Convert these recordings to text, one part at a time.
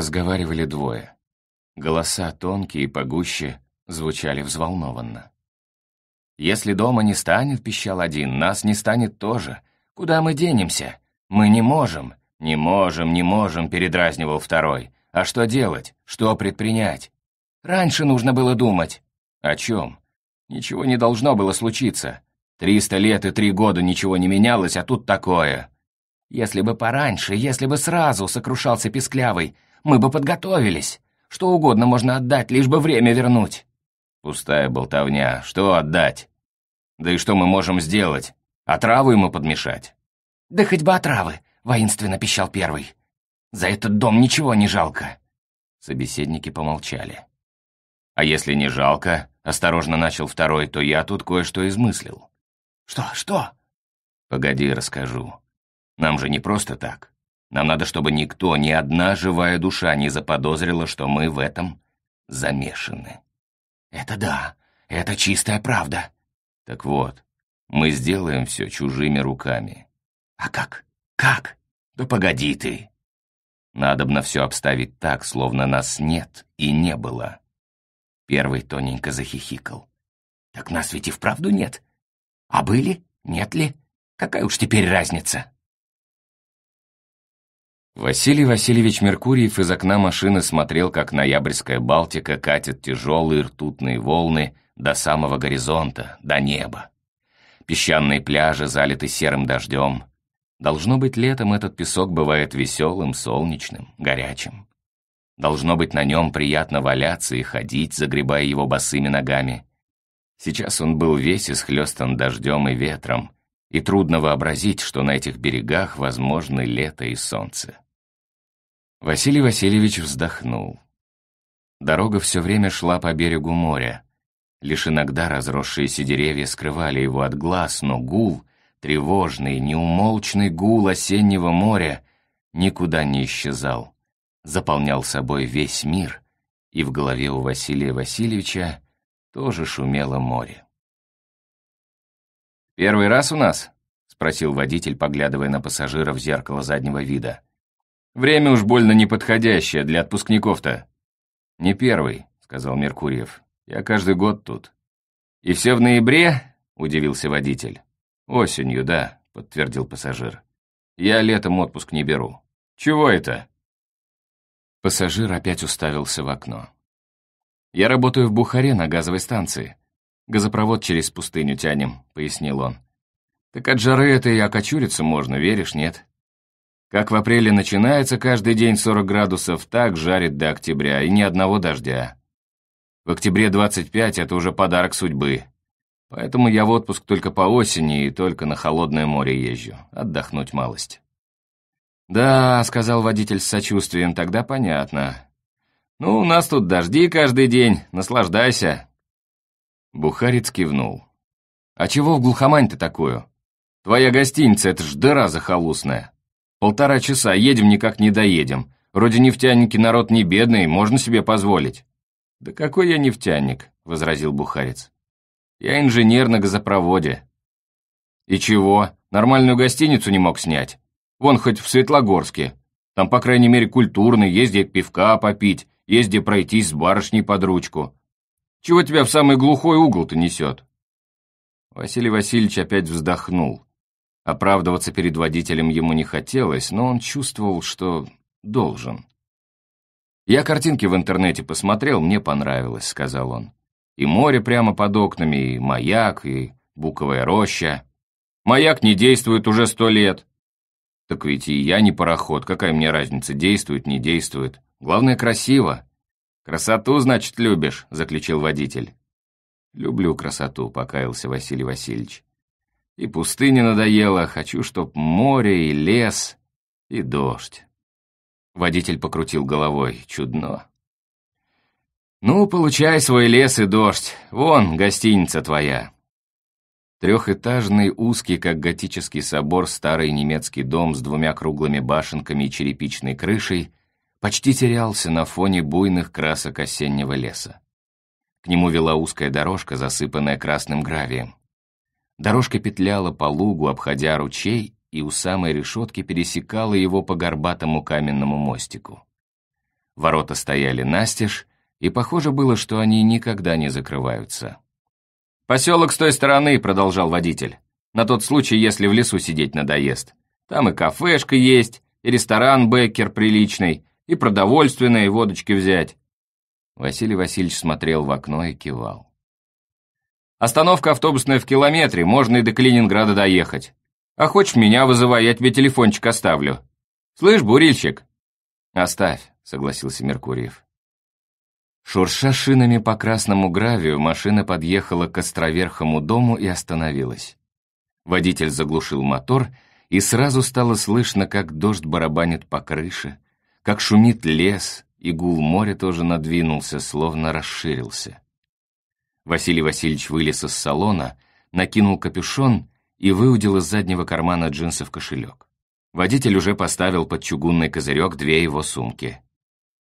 разговаривали двое. Голоса тонкие и погуще звучали взволнованно. «Если дома не станет, — пищал один, — нас не станет тоже. Куда мы денемся? Мы не можем. Не можем, не можем, — передразнивал второй. А что делать? Что предпринять? Раньше нужно было думать. О чем? Ничего не должно было случиться. Триста лет и три года ничего не менялось, а тут такое. Если бы пораньше, если бы сразу, — сокрушался Песклявый, — мы бы подготовились. Что угодно можно отдать, лишь бы время вернуть». «Пустая болтовня. Что отдать? Да и что мы можем сделать? Отраву ему подмешать?» «Да хоть бы отравы», — воинственно пищал первый. «За этот дом ничего не жалко». Собеседники помолчали. «А если не жалко?» — осторожно начал второй, то я тут кое-что измыслил. «Что, что?» «Погоди, расскажу. Нам же не просто так. Нам надо, чтобы никто, ни одна живая душа не заподозрила, что мы в этом замешаны. Это да, это чистая правда. Так вот, мы сделаем все чужими руками. А как? Как? Да погоди ты. Надобно все обставить так, словно нас нет и не было. Первый тоненько захихикал. Так нас ведь и вправду нет. А были? Нет ли? Какая уж теперь разница? Василий Васильевич Меркуриев из окна машины смотрел, как ноябрьская Балтика катит тяжелые ртутные волны до самого горизонта, до неба. Песчаные пляжи залиты серым дождем. Должно быть, летом этот песок бывает веселым, солнечным, горячим. Должно быть, на нем приятно валяться и ходить, загребая его босыми ногами. Сейчас он был весь исхлестан дождем и ветром, и трудно вообразить, что на этих берегах возможны лето и солнце. Василий Васильевич вздохнул. Дорога все время шла по берегу моря. Лишь иногда разросшиеся деревья скрывали его от глаз, но гул, тревожный, неумолчный гул осеннего моря никуда не исчезал. Заполнял собой весь мир, и в голове у Василия Васильевича тоже шумело море. «Первый раз у нас?» — спросил водитель, поглядывая на пассажира в зеркало заднего вида. Время уж больно неподходящее для отпускников-то». «Не первый», — сказал Меркуриев. «Я каждый год тут». «И все в ноябре?» — удивился водитель. «Осенью, да», — подтвердил пассажир. «Я летом отпуск не беру». «Чего это?» Пассажир опять уставился в окно. «Я работаю в Бухаре на газовой станции. Газопровод через пустыню тянем», — пояснил он. «Так от жары это и окочуриться можно, веришь, нет?» Как в апреле начинается каждый день 40 градусов, так жарит до октября, и ни одного дождя. В октябре 25 это уже подарок судьбы. Поэтому я в отпуск только по осени и только на холодное море езжу. Отдохнуть малость. «Да», — сказал водитель с сочувствием, — «тогда понятно». «Ну, у нас тут дожди каждый день, наслаждайся». Бухарец кивнул. «А чего в глухомань-то такую? Твоя гостиница — это ж дыра захолустная». Полтора часа, едем никак не доедем. Вроде нефтяники народ не бедный, можно себе позволить». «Да какой я нефтяник?» — возразил Бухарец. «Я инженер на газопроводе». «И чего? Нормальную гостиницу не мог снять? Вон хоть в Светлогорске. Там, по крайней мере, культурно, езди пивка попить, езди пройтись с барышней под ручку. Чего тебя в самый глухой угол-то несет?» Василий Васильевич опять вздохнул. Оправдываться перед водителем ему не хотелось, но он чувствовал, что должен. «Я картинки в интернете посмотрел, мне понравилось», — сказал он. «И море прямо под окнами, и маяк, и буковая роща. Маяк не действует уже сто лет». «Так ведь и я не пароход, какая мне разница, действует, не действует. Главное, красиво». «Красоту, значит, любишь», — заключил водитель. «Люблю красоту», — покаялся Василий Васильевич. И пустыня надоела, хочу, чтоб море и лес, и дождь. Водитель покрутил головой, чудно. «Ну, получай свой лес и дождь. Вон, гостиница твоя». Трехэтажный, узкий, как готический собор, старый немецкий дом с двумя круглыми башенками и черепичной крышей почти терялся на фоне буйных красок осеннего леса. К нему вела узкая дорожка, засыпанная красным гравием. Дорожка петляла по лугу, обходя ручей, и у самой решетки пересекала его по горбатому каменному мостику. Ворота стояли настежь, и похоже было, что они никогда не закрываются. «Поселок с той стороны», — продолжал водитель. «На тот случай, если в лесу сидеть надоест. Там и кафешка есть, и ресторан Беккер приличный, и продовольственные водочки взять». Василий Васильевич смотрел в окно и кивал. Остановка автобусная в километре, можно и до Калининграда доехать. А хочешь меня вызывай, я тебе телефончик оставлю. Слышь, бурильщик?» «Оставь», — согласился Меркуриев. Шурша шинами по красному гравию, машина подъехала к островерхому дому и остановилась. Водитель заглушил мотор, и сразу стало слышно, как дождь барабанит по крыше, как шумит лес, и гул моря тоже надвинулся, словно расширился. Василий Васильевич вылез из салона, накинул капюшон и выудил из заднего кармана джинсов кошелек. Водитель уже поставил под чугунный козырек две его сумки.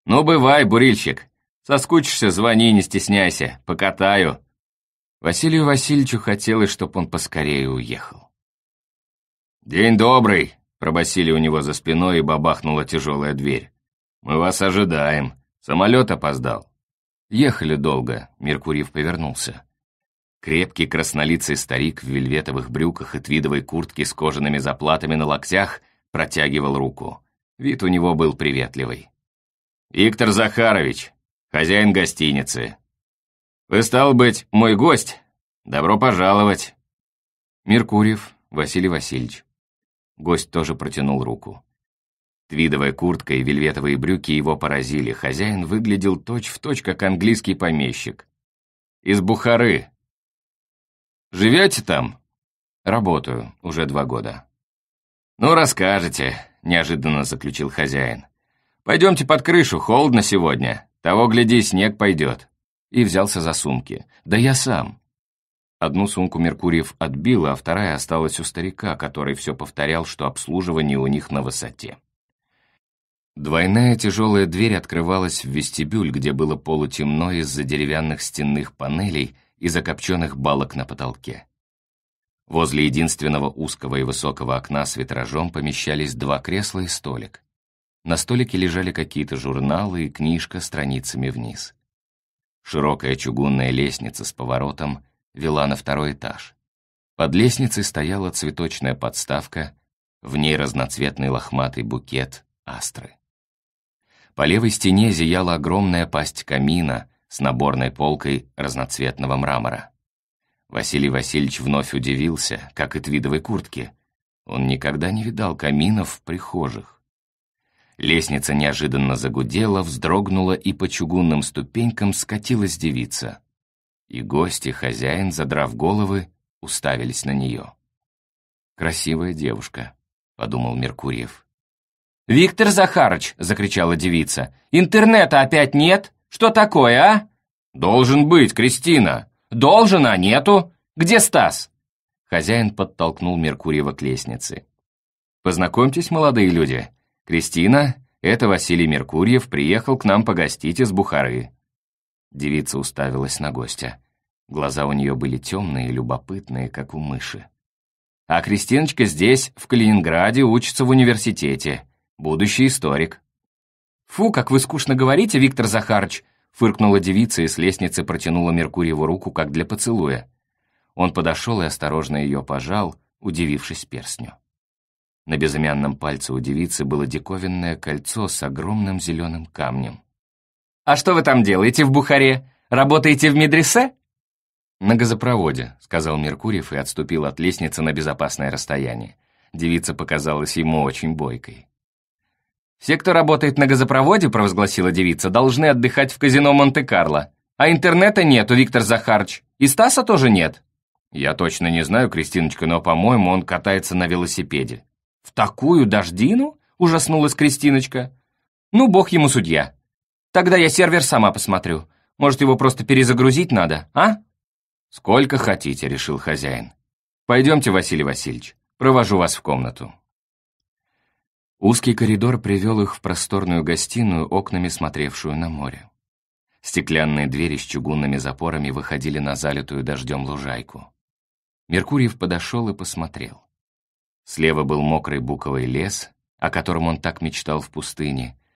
«Ну, бывай, бурильщик! Соскучишься, звони, не стесняйся, покатаю!» Василию Васильевичу хотелось, чтобы он поскорее уехал. «День добрый!» — пробасили у него за спиной и бабахнула тяжелая дверь. «Мы вас ожидаем. Самолет опоздал». «Ехали долго», — Меркурьев повернулся. Крепкий краснолицый старик в вельветовых брюках и твидовой куртке с кожаными заплатами на локтях протягивал руку. Вид у него был приветливый. «Виктор Захарович, хозяин гостиницы. Вы, стал быть, мой гость? Добро пожаловать!» Меркурьев Василий Васильевич. Гость тоже протянул руку. Твидовая куртка и вельветовые брюки его поразили. Хозяин выглядел точь-в-точь, точь, как английский помещик. «Из Бухары». «Живете там?» «Работаю. Уже два года». «Ну, расскажете», — неожиданно заключил хозяин. «Пойдемте под крышу, холодно сегодня. Того, гляди, снег пойдет». И взялся за сумки. «Да я сам». Одну сумку Меркуриев отбил, а вторая осталась у старика, который все повторял, что обслуживание у них на высоте. Двойная тяжелая дверь открывалась в вестибюль, где было полутемно из-за деревянных стенных панелей и закопченных балок на потолке. Возле единственного узкого и высокого окна с витражом помещались два кресла и столик. На столике лежали какие-то журналы и книжка страницами вниз. Широкая чугунная лестница с поворотом вела на второй этаж. Под лестницей стояла цветочная подставка, в ней разноцветный лохматый букет астры. По левой стене зияла огромная пасть камина с наборной полкой разноцветного мрамора. Василий Васильевич вновь удивился, как и твидовой куртки. Он никогда не видал каминов в прихожих. Лестница неожиданно загудела, вздрогнула и по чугунным ступенькам скатилась девица. И гости, хозяин, задрав головы, уставились на нее. «Красивая девушка», — подумал Меркурьев. «Виктор Захарыч!» — закричала девица. «Интернета опять нет? Что такое, а?» «Должен быть, Кристина!» «Должен, а нету! Где Стас?» Хозяин подтолкнул Меркуриева к лестнице. «Познакомьтесь, молодые люди. Кристина, это Василий Меркурьев, приехал к нам погостить из Бухары». Девица уставилась на гостя. Глаза у нее были темные, любопытные, как у мыши. «А Кристиночка здесь, в Калининграде, учится в университете будущий историк». «Фу, как вы скучно говорите, Виктор Захарыч!» фыркнула девица и с лестницы протянула Меркурьеву руку, как для поцелуя. Он подошел и осторожно ее пожал, удивившись перстню. На безымянном пальце у девицы было диковинное кольцо с огромным зеленым камнем. «А что вы там делаете в Бухаре? Работаете в медресе?» «На газопроводе», — сказал Меркурьев и отступил от лестницы на безопасное расстояние. Девица показалась ему очень бойкой. «Все, кто работает на газопроводе, — провозгласила девица, — должны отдыхать в казино Монте-Карло. А интернета нету, Виктор Захарч. И Стаса тоже нет». «Я точно не знаю, Кристиночка, но, по-моему, он катается на велосипеде». «В такую дождину?» — ужаснулась Кристиночка. «Ну, бог ему судья. Тогда я сервер сама посмотрю. Может, его просто перезагрузить надо, а?» «Сколько хотите», — решил хозяин. «Пойдемте, Василий Васильевич, провожу вас в комнату». Узкий коридор привел их в просторную гостиную, окнами смотревшую на море. Стеклянные двери с чугунными запорами выходили на залитую дождем лужайку. Меркуриев подошел и посмотрел. Слева был мокрый буковый лес, о котором он так мечтал в пустыне,